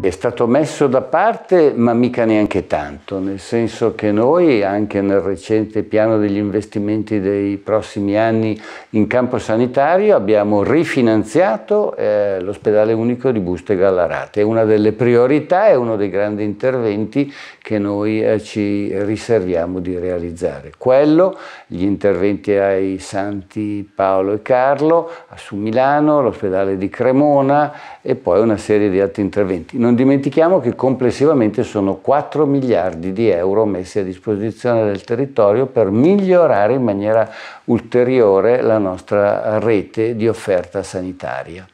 È stato messo da parte, ma mica neanche tanto, nel senso che noi, anche nel recente piano degli investimenti dei prossimi anni in campo sanitario, abbiamo rifinanziato eh, l'ospedale unico di Busto e Gallarate. È una delle priorità, è uno dei grandi interventi che noi eh, ci riserviamo di realizzare. Quello, gli interventi ai Santi Paolo e Carlo, su Milano, l'ospedale di Cremona e poi una serie di altri interventi. Non non dimentichiamo che complessivamente sono 4 miliardi di euro messi a disposizione del territorio per migliorare in maniera ulteriore la nostra rete di offerta sanitaria.